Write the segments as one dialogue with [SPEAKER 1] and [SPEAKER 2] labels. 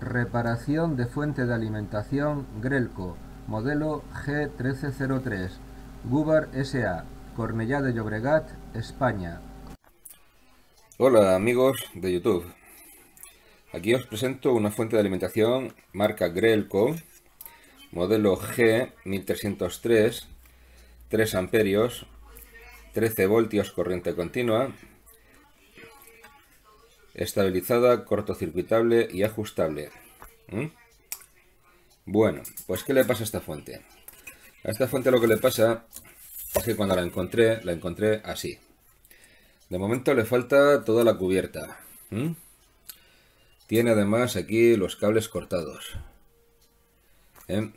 [SPEAKER 1] Reparación de fuente de alimentación Grelco, modelo G1303, Gubar S.A., Cornellá de Llobregat, España. Hola amigos de YouTube. Aquí os presento una fuente de alimentación marca Grelco, modelo G1303, 3 amperios, 13 voltios corriente continua, estabilizada, cortocircuitable y ajustable. ¿Mm? Bueno, pues ¿qué le pasa a esta fuente? A esta fuente lo que le pasa es que cuando la encontré, la encontré así. De momento le falta toda la cubierta. ¿Mm? Tiene además aquí los cables cortados. ¿Eh?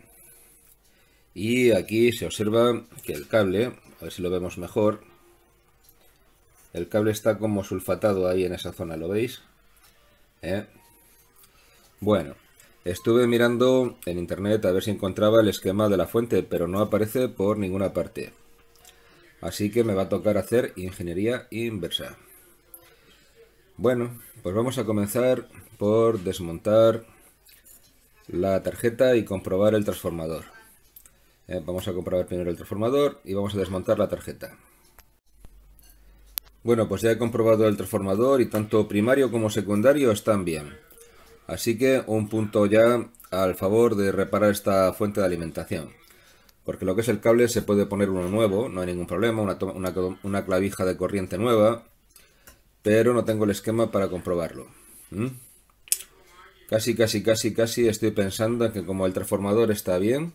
[SPEAKER 1] Y aquí se observa que el cable, a ver si lo vemos mejor, el cable está como sulfatado ahí en esa zona, ¿lo veis? ¿Eh? Bueno, estuve mirando en internet a ver si encontraba el esquema de la fuente, pero no aparece por ninguna parte. Así que me va a tocar hacer ingeniería inversa. Bueno, pues vamos a comenzar por desmontar la tarjeta y comprobar el transformador. ¿Eh? vamos a comprobar primero el transformador y vamos a desmontar la tarjeta. Bueno, pues ya he comprobado el transformador y tanto primario como secundario están bien. Así que un punto ya al favor de reparar esta fuente de alimentación. Porque lo que es el cable se puede poner uno nuevo, no hay ningún problema, una, clavija de corriente nueva, pero no tengo el esquema para comprobarlo. Casi, casi, casi, casi estoy pensando en que como el transformador está bien...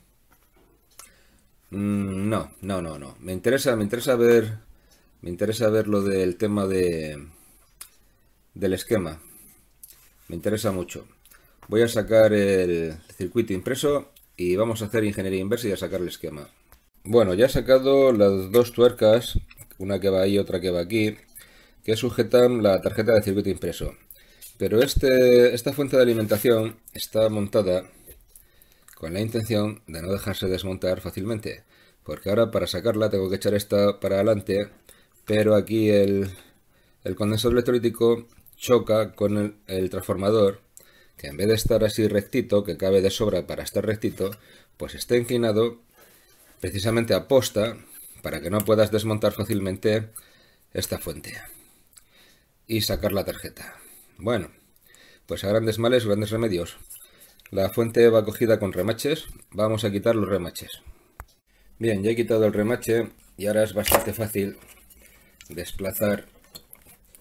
[SPEAKER 1] Mm, no, no, no, no. Me interesa, me interesa ver me interesa ver lo del tema de, del esquema. Me interesa mucho. Voy a sacar el circuito impreso y vamos a hacer ingeniería inversa y a sacar el esquema. Bueno, ya he sacado las dos tuercas, una que va ahí y otra que va aquí, que sujetan la tarjeta de circuito impreso. Pero este, esta fuente de alimentación está montada con la intención de no dejarse desmontar fácilmente, porque ahora para sacarla tengo que echar esta para adelante pero aquí el, condensador electrolítico choca con el, el, transformador, que en vez de estar así rectito, que cabe de sobra para estar rectito, pues está inclinado precisamente a posta para que no puedas desmontar fácilmente esta fuente y sacar la tarjeta. Bueno, pues a grandes males, grandes remedios. La fuente va cogida con remaches, vamos a quitar los remaches. Bien, ya he quitado el remache y ahora es bastante fácil desplazar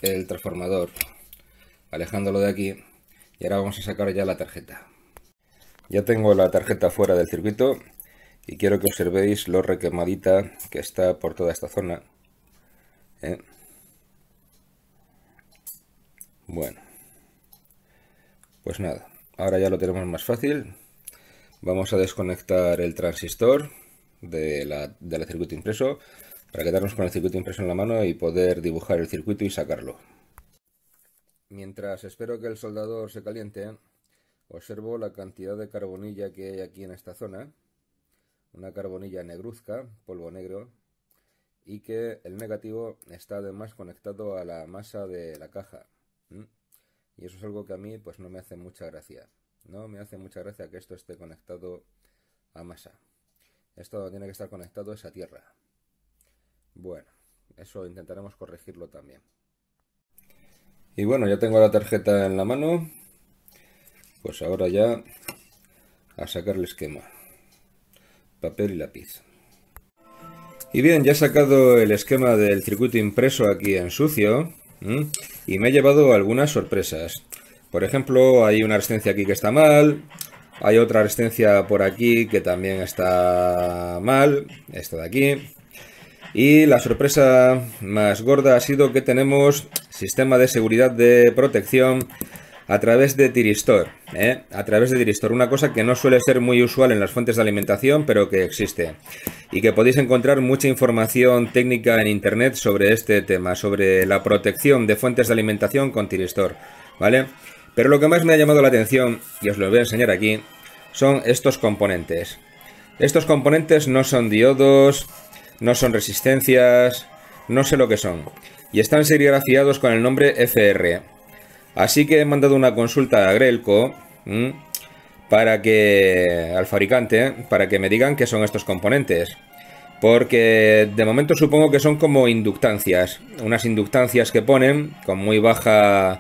[SPEAKER 1] el transformador alejándolo de aquí y ahora vamos a sacar ya la tarjeta ya tengo la tarjeta fuera del circuito y quiero que observéis lo requemadita que está por toda esta zona ¿eh? bueno pues nada ahora ya lo tenemos más fácil vamos a desconectar el transistor de la, del circuito impreso para quedarnos con el circuito impreso en la mano y poder dibujar el circuito y sacarlo. Mientras espero que el soldador se caliente, observo la cantidad de carbonilla que hay aquí en esta zona, una carbonilla negruzca, polvo negro, y que el negativo está además conectado a la masa de la caja. ¿Mm? Y eso es algo que a mí pues no me hace mucha gracia. No me hace mucha gracia que esto esté conectado a masa. Esto tiene que estar conectado a a tierra. Bueno, eso intentaremos corregirlo también. Y bueno, ya tengo la tarjeta en la mano. Pues ahora ya a sacar el esquema. Papel y lápiz. Y bien, ya he sacado el esquema del circuito impreso aquí en sucio. Y me ha llevado algunas sorpresas. Por ejemplo, hay una resistencia aquí que está mal. Hay otra resistencia por aquí que también está mal. Esta de aquí. Y la sorpresa más gorda ha sido que tenemos sistema de seguridad de protección a través de Tiristor. ¿eh? A través de Tiristor, una cosa que no suele ser muy usual en las fuentes de alimentación, pero que existe. Y que podéis encontrar mucha información técnica en internet sobre este tema, sobre la protección de fuentes de alimentación con Tiristor. ¿Vale? Pero lo que más me ha llamado la atención, y os lo voy a enseñar aquí, son estos componentes. Estos componentes no son diodos, no son resistencias, no sé lo que son, y están serigrafiados con el nombre FR. Así que he mandado una consulta a Grelco para que al fabricante para que me digan qué son estos componentes. Porque de momento supongo que son como inductancias, unas inductancias que ponen con muy baja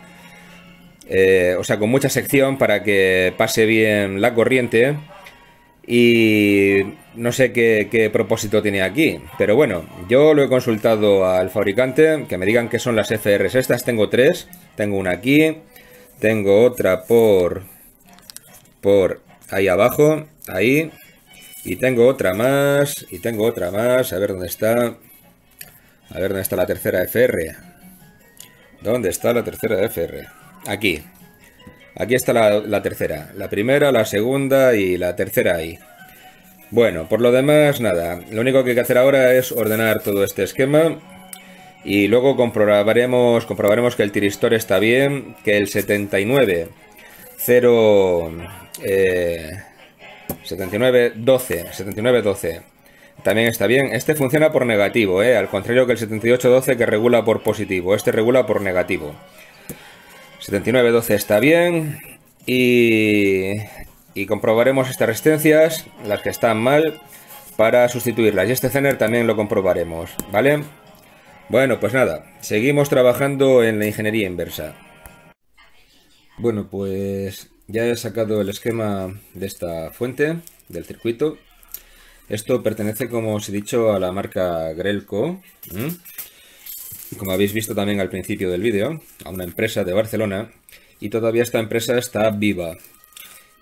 [SPEAKER 1] eh, o sea, con mucha sección para que pase bien la corriente y no sé qué, propósito tiene aquí. Pero bueno, yo lo he consultado al fabricante, que me digan qué son las FRs estas. Tengo tres. Tengo una aquí. Tengo otra por... Por ahí abajo. Ahí. Y tengo otra más. Y tengo otra más. A ver dónde está. A ver dónde está la tercera FR. ¿Dónde está la tercera FR? Aquí. Aquí está la, tercera. La primera, la segunda y la tercera ahí. Bueno, por lo demás, nada. Lo único que hay que hacer ahora es ordenar todo este esquema. Y luego comprobaremos, comprobaremos que el tiristor está bien, que el 79, 0, 12, también está bien. Este funciona por negativo, eh, al contrario que el 7812 que regula por positivo. Este regula por negativo. 79-12 está bien. Y, comprobaremos estas resistencias, las que están mal, para sustituirlas. Y este zener también lo comprobaremos, ¿vale? Bueno, pues nada, seguimos trabajando en la ingeniería inversa. Bueno, pues ya he sacado el esquema de esta fuente, del circuito. Esto pertenece, como os he dicho, a la marca Grelco como habéis visto también al principio del vídeo, a una empresa de Barcelona y todavía esta empresa está viva.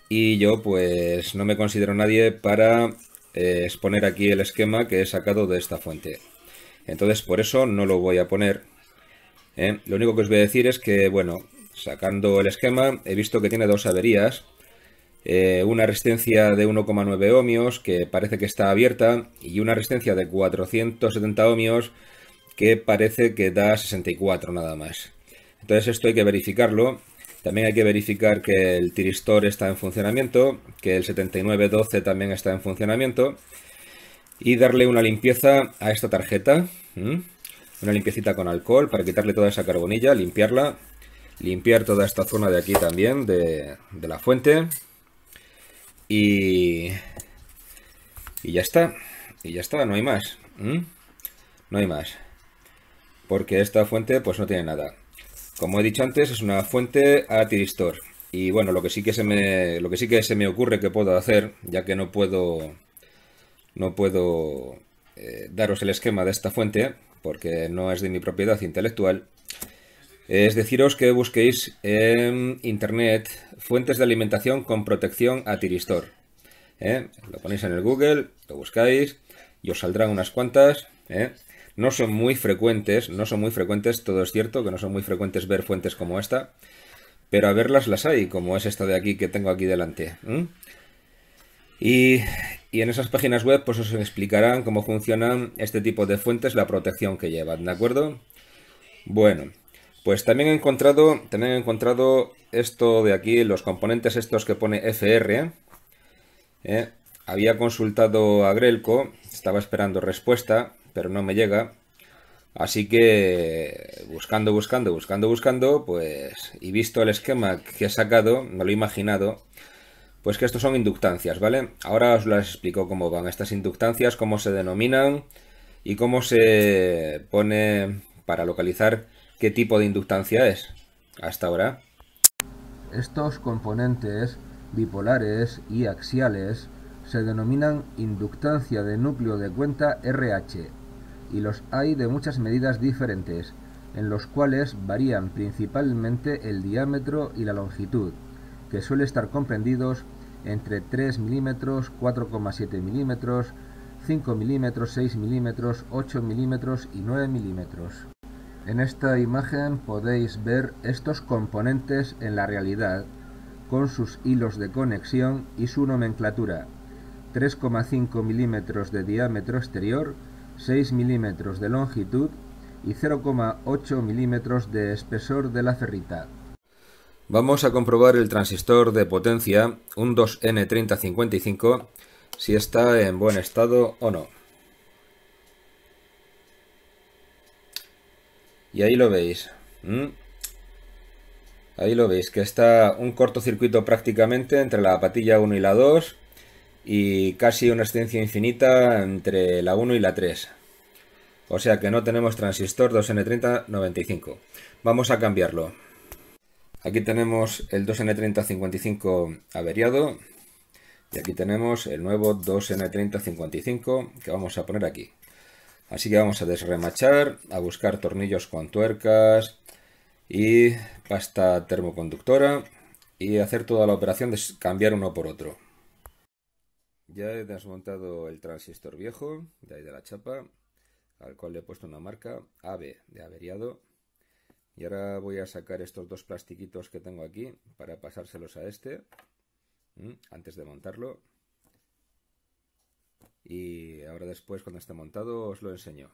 [SPEAKER 1] Y yo pues no me considero nadie para eh, exponer aquí el esquema que he sacado de esta fuente. Entonces por eso no lo voy a poner. ¿eh? Lo único que os voy a decir es que, bueno, sacando el esquema he visto que tiene dos averías. Eh, una resistencia de 1,9 ohmios que parece que está abierta y una resistencia de 470 ohmios que parece que da 64 nada más. Entonces esto hay que verificarlo. También hay que verificar que el tiristor está en funcionamiento, que el 7912 también está en funcionamiento y darle una limpieza a esta tarjeta. Una limpiecita con alcohol para quitarle toda esa carbonilla, limpiarla, limpiar toda esta zona de aquí también de, la fuente y, y ya está, y ya está, no hay más. No hay más porque esta fuente pues no tiene nada. Como he dicho antes, es una fuente a tiristor. Y bueno, lo que sí que se me, lo que sí que se me ocurre que puedo hacer, ya que no puedo, no puedo eh, daros el esquema de esta fuente, porque no es de mi propiedad intelectual, es deciros que busquéis en internet fuentes de alimentación con protección a tiristor. ¿Eh? Lo ponéis en el Google, lo buscáis y os saldrán unas cuantas. ¿eh? No son muy frecuentes, no son muy frecuentes, todo es cierto que no son muy frecuentes ver fuentes como esta, pero a verlas las hay, como es esta de aquí que tengo aquí delante. Y, en esas páginas web pues os explicarán cómo funcionan este tipo de fuentes, la protección que llevan, ¿de acuerdo? Bueno, pues también he encontrado, también he encontrado esto de aquí, los componentes estos que pone FR. ¿eh? Eh, había consultado a Grelco, estaba esperando respuesta, pero no me llega. Así que buscando, buscando, buscando, buscando, pues, y visto el esquema que he sacado, no lo he imaginado, pues que estos son inductancias, ¿vale? Ahora os las explico cómo van estas inductancias, cómo se denominan y cómo se pone para localizar qué tipo de inductancia es hasta ahora. Estos componentes bipolares y axiales se denominan inductancia de núcleo de cuenta RH y los hay de muchas medidas diferentes, en los cuales varían principalmente el diámetro y la longitud, que suele estar comprendidos entre 3 milímetros, 4,7 milímetros, 5 milímetros, 6 milímetros, 8 milímetros y 9 milímetros. En esta imagen podéis ver estos componentes en la realidad, con sus hilos de conexión y su nomenclatura. 3,5 milímetros de diámetro exterior, 6 milímetros de longitud y 0,8 milímetros de espesor de la ferrita. Vamos a comprobar el transistor de potencia, un 2N3055, si está en buen estado o no. Y ahí lo veis. Ahí lo veis, que está un cortocircuito prácticamente entre la patilla 1 y la 2, y casi una extensión infinita entre la 1 y la 3. O sea que no tenemos transistor 2N3095. Vamos a cambiarlo. Aquí tenemos el 2N3055 averiado y aquí tenemos el nuevo 2N3055 que vamos a poner aquí. Así que vamos a desremachar, a buscar tornillos con tuercas y pasta termoconductora y hacer toda la operación de cambiar uno por otro. Ya he desmontado el transistor viejo, de ahí de la chapa, al cual le he puesto una marca AB de averiado. Y ahora voy a sacar estos dos plastiquitos que tengo aquí para pasárselos a este antes de montarlo. Y ahora después, cuando esté montado, os lo enseño.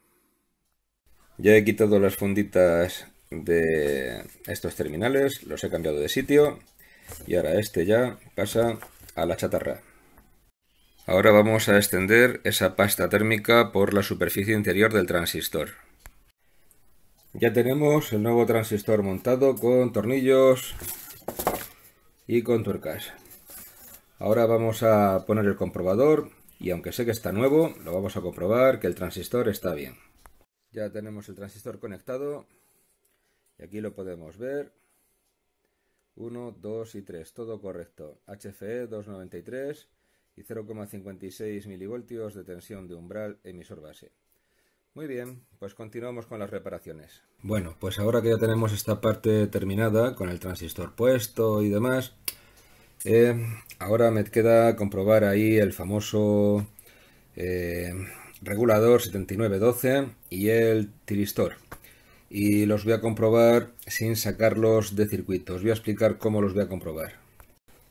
[SPEAKER 1] Ya he quitado las funditas de estos terminales, los he cambiado de sitio y ahora este ya pasa a la chatarra. Ahora vamos a extender esa pasta térmica por la superficie interior del transistor. Ya tenemos el nuevo transistor montado con tornillos y con tuercas. Ahora vamos a poner el comprobador y aunque sé que está nuevo, lo vamos a comprobar que el transistor está bien. Ya tenemos el transistor conectado y aquí lo podemos ver. 1, 2 y 3, todo correcto. HFE 293 y 0,56 milivoltios de tensión de umbral emisor base. Muy bien, pues continuamos con las reparaciones. Bueno, pues ahora que ya tenemos esta parte terminada con el transistor puesto y demás, eh, ahora me queda comprobar ahí el famoso eh, regulador 7912 y el tiristor. Y los voy a comprobar sin sacarlos de circuito. Os Voy a explicar cómo los voy a comprobar.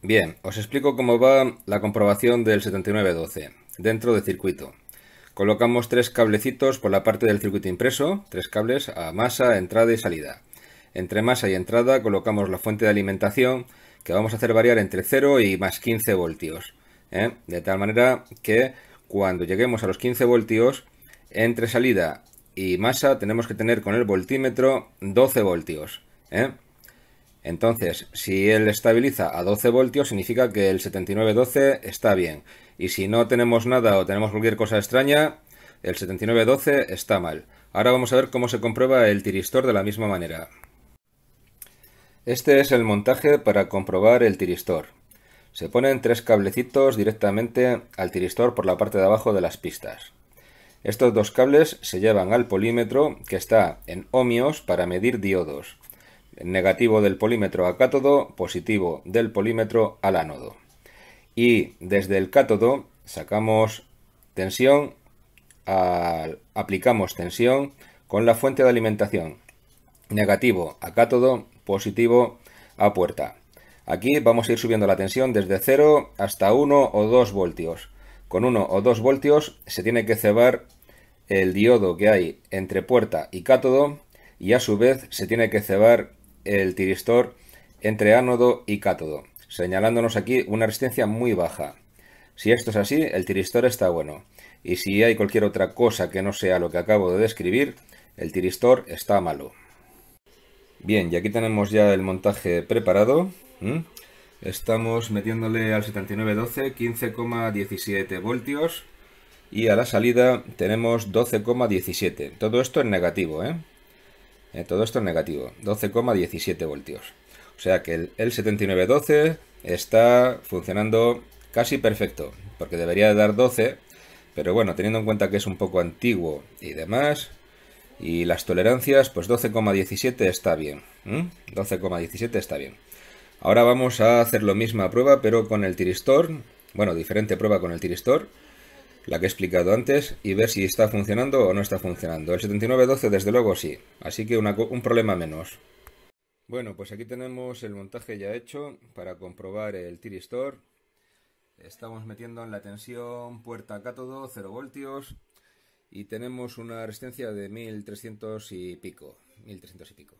[SPEAKER 1] Bien, os explico cómo va la comprobación del 7912 dentro del circuito. Colocamos tres cablecitos por la parte del circuito impreso, tres cables a masa, entrada y salida. Entre masa y entrada colocamos la fuente de alimentación que vamos a hacer variar entre 0 y más 15 voltios. ¿eh? De tal manera que cuando lleguemos a los 15 voltios, entre salida y masa tenemos que tener con el voltímetro 12 voltios. ¿eh? Entonces, si él estabiliza a 12 voltios, significa que el 7912 está bien. Y si no tenemos nada o tenemos cualquier cosa extraña, el 7912 está mal. Ahora vamos a ver cómo se comprueba el tiristor de la misma manera. Este es el montaje para comprobar el tiristor. Se ponen tres cablecitos directamente al tiristor por la parte de abajo de las pistas. Estos dos cables se llevan al polímetro que está en ohmios para medir diodos negativo del polímetro a cátodo, positivo del polímetro al ánodo. Y desde el cátodo sacamos tensión, aplicamos tensión con la fuente de alimentación, negativo a cátodo, positivo a puerta. Aquí vamos a ir subiendo la tensión desde 0 hasta 1 o 2 voltios. Con 1 o 2 voltios se tiene que cebar el diodo que hay entre puerta y cátodo y a su vez se tiene que cebar el tiristor entre ánodo y cátodo, señalándonos aquí una resistencia muy baja. Si esto es así, el tiristor está bueno. Y si hay cualquier otra cosa que no sea lo que acabo de describir, el tiristor está malo. Bien, y aquí tenemos ya el montaje preparado. Estamos metiéndole al 7912 15,17 voltios y a la salida tenemos 12,17. Todo esto es negativo, ¿eh? Eh, todo esto es negativo, 12,17 voltios. O sea que el, l 7912 está funcionando casi perfecto, porque debería dar 12, pero bueno, teniendo en cuenta que es un poco antiguo y demás, y las tolerancias, pues 12,17 está bien. 12,17 está bien. Ahora vamos a hacer la misma prueba, pero con el tiristor. Bueno, diferente prueba con el tiristor la que he explicado antes, y ver si está funcionando o no está funcionando. El 7912 desde luego sí, así que un problema menos. Bueno, pues aquí tenemos el montaje ya hecho para comprobar el tiristor. Estamos metiendo en la tensión puerta cátodo 0 voltios y tenemos una resistencia de 1300 y pico, 1300 y pico.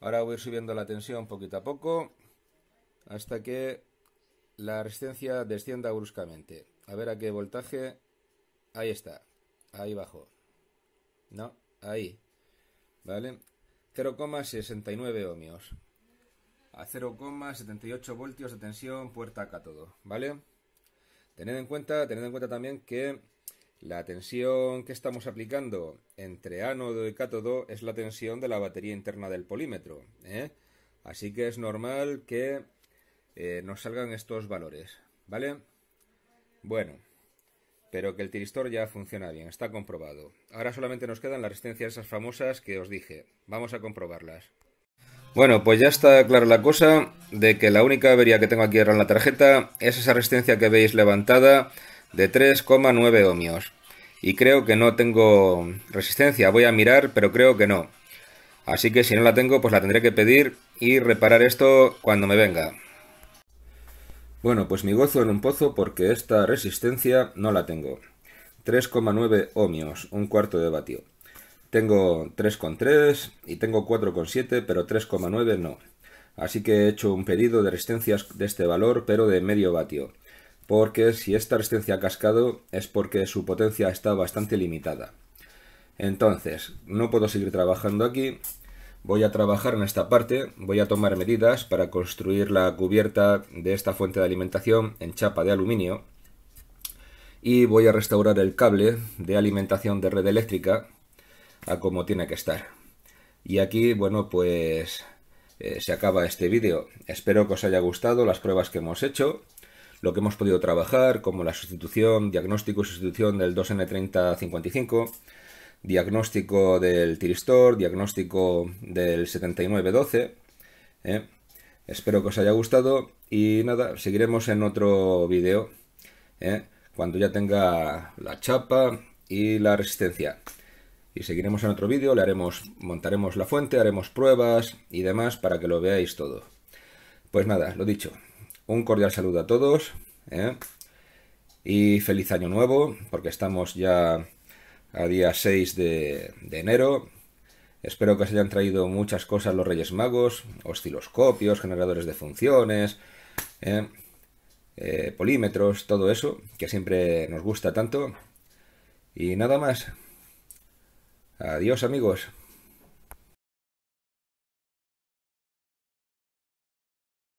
[SPEAKER 1] Ahora voy subiendo la tensión poquito a poco hasta que la resistencia descienda bruscamente. A ver a qué voltaje Ahí está. Ahí bajo. No, ahí. ¿Vale? 0,69 ohmios. A 0,78 voltios de tensión puerta cátodo. ¿Vale? Tened en cuenta, tened en cuenta también que la tensión que estamos aplicando entre ánodo y cátodo es la tensión de la batería interna del polímetro. ¿eh? Así que es normal que eh, nos salgan estos valores. ¿Vale? Bueno pero que el tiristor ya funciona bien, está comprobado. Ahora solamente nos quedan las resistencias esas famosas que os dije. Vamos a comprobarlas. Bueno, pues ya está clara la cosa de que la única avería que tengo aquí ahora en la tarjeta es esa resistencia que veis levantada de 3,9 ohmios. Y creo que no tengo resistencia, voy a mirar, pero creo que no. Así que si no la tengo, pues la tendré que pedir y reparar esto cuando me venga. Bueno, pues mi gozo en un pozo porque esta resistencia no la tengo. 3,9 ohmios, un cuarto de vatio. Tengo 3,3 y tengo 4,7, pero 3,9 no. Así que he hecho un pedido de resistencias de este valor, pero de medio vatio. Porque si esta resistencia ha cascado es porque su potencia está bastante limitada. Entonces, no puedo seguir trabajando aquí Voy a trabajar en esta parte, voy a tomar medidas para construir la cubierta de esta fuente de alimentación en chapa de aluminio y voy a restaurar el cable de alimentación de red eléctrica a como tiene que estar. Y aquí, bueno, pues eh, se acaba este vídeo. Espero que os haya gustado las pruebas que hemos hecho, lo que hemos podido trabajar, como la sustitución, diagnóstico y sustitución del 2N3055, diagnóstico del tiristor, diagnóstico del 7912. ¿eh? Espero que os haya gustado y nada, seguiremos en otro vídeo ¿eh? cuando ya tenga la chapa y la resistencia. Y seguiremos en otro vídeo, le haremos, montaremos la fuente, haremos pruebas y demás para que lo veáis todo. Pues nada, lo dicho, un cordial saludo a todos ¿eh? y feliz año nuevo porque estamos ya a día 6 de, enero. Espero que os hayan traído muchas cosas los Reyes Magos, osciloscopios, generadores de funciones, eh, eh, polímetros, todo eso, que siempre nos gusta tanto. Y nada más. Adiós amigos.